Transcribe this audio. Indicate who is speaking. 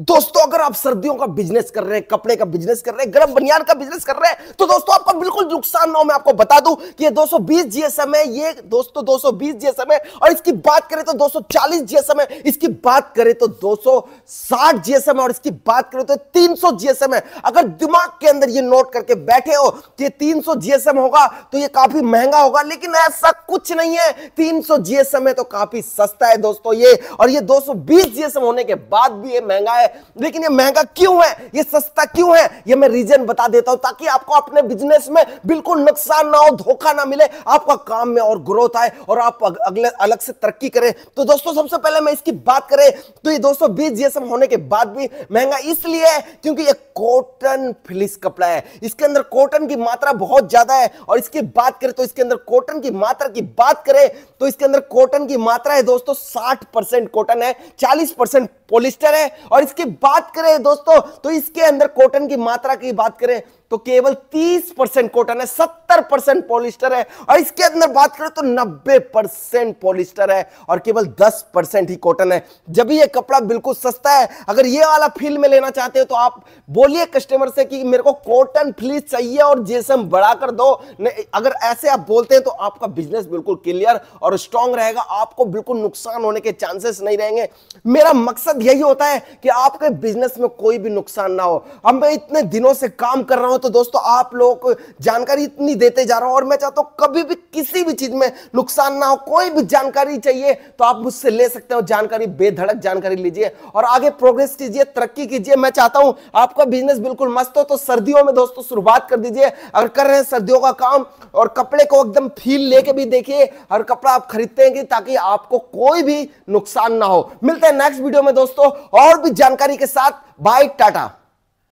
Speaker 1: दोस्तों अगर आप सर्दियों का बिजनेस कर रहे हैं कपड़े का बिजनेस कर रहे हैं गर्म बनियान का बिजनेस कर रहे हैं तो दोस्तों आपका बिल्कुल नुकसान ना हो मैं आपको बता दूं कि ये 220 जीएसएम है ये दोस्तों 220 जीएसएम है और इसकी बात करें तो 240 जीएसएम है इसकी बात करें तो 260 जीएसएम है और इसकी बात करें तो 300 जीएसएम है अगर दिमाग के अंदर ये नोट करके बैठे हो कि ये 300 जीएसएम होगा तो ये काफी महंगा होगा लेकिन ऐसा कुछ नहीं है 300 जीएसएम है तो काफी सस्ता है दोस्तों ये और ये 220 जीएसएम होने के बाद भी ये महंगा है है लेकिन ये महंगा क्यों है ये सस्ता क्यों है ये मैं रीजन बता देता हूं ताकि आपको अपने बिजनेस में बिल्कुल नुकसान ना हो धोखा ना मिले आपका काम में और ग्रोथ आए और आप अगले अलग से तरक्की करें तो दोस्तों सबसे पहले मैं इसकी बात करें तो ये दोस्तों बीज ये सब होने के बाद भी महंगा इसलिए है क्योंकि ये कॉटन फिलिस कपड़ा है इसके अंदर कॉटन की मात्रा बहुत ज्यादा है और इसकी बात करें तो इसके अंदर कॉटन की मात्रा की बात करें तो इसके अंदर कॉटन की मात्रा है दोस्तों साठ परसेंट कॉटन है चालीस परसेंट पोलिस्टर है और इसकी बात करें दोस्तों तो इसके अंदर कॉटन की मात्रा की बात करें तो केवल 30 परसेंट कॉटन है 70 परसेंट पॉलिस्टर है और इसके अंदर बात करें तो 90 परसेंट पॉलिस्टर है और केवल 10 परसेंट ही कॉटन है जब ये कपड़ा बिल्कुल सस्ता है अगर ये वाला फील्ड में लेना चाहते हो तो आप बोलिए कस्टमर से कि मेरे को कॉटन फ्लीस चाहिए और जेसम हम बढ़ाकर दो अगर ऐसे आप बोलते हैं तो आपका बिजनेस बिल्कुल क्लियर और स्ट्रांग रहेगा आपको बिल्कुल नुकसान होने के चांसेस नहीं रहेंगे मेरा मकसद यही होता है कि आपके बिजनेस में कोई भी नुकसान ना हो अब मैं इतने दिनों से काम कर रहा हूं हूँ तो दोस्तों आप लोग जानकारी इतनी देते जा रहा हूँ और मैं चाहता हूँ कभी भी किसी भी चीज़ में नुकसान ना हो कोई भी जानकारी चाहिए तो आप मुझसे ले सकते हो जानकारी बेधड़क जानकारी लीजिए और आगे प्रोग्रेस कीजिए तरक्की कीजिए मैं चाहता हूँ आपका बिजनेस बिल्कुल मस्त हो तो सर्दियों में दोस्तों शुरुआत कर दीजिए अगर कर रहे हैं सर्दियों का काम और कपड़े को एकदम फील लेके भी देखिए और कपड़ा आप खरीदते हैं ताकि आपको कोई भी नुकसान ना हो मिलते हैं नेक्स्ट वीडियो में दोस्तों और भी जानकारी के साथ बाय टाटा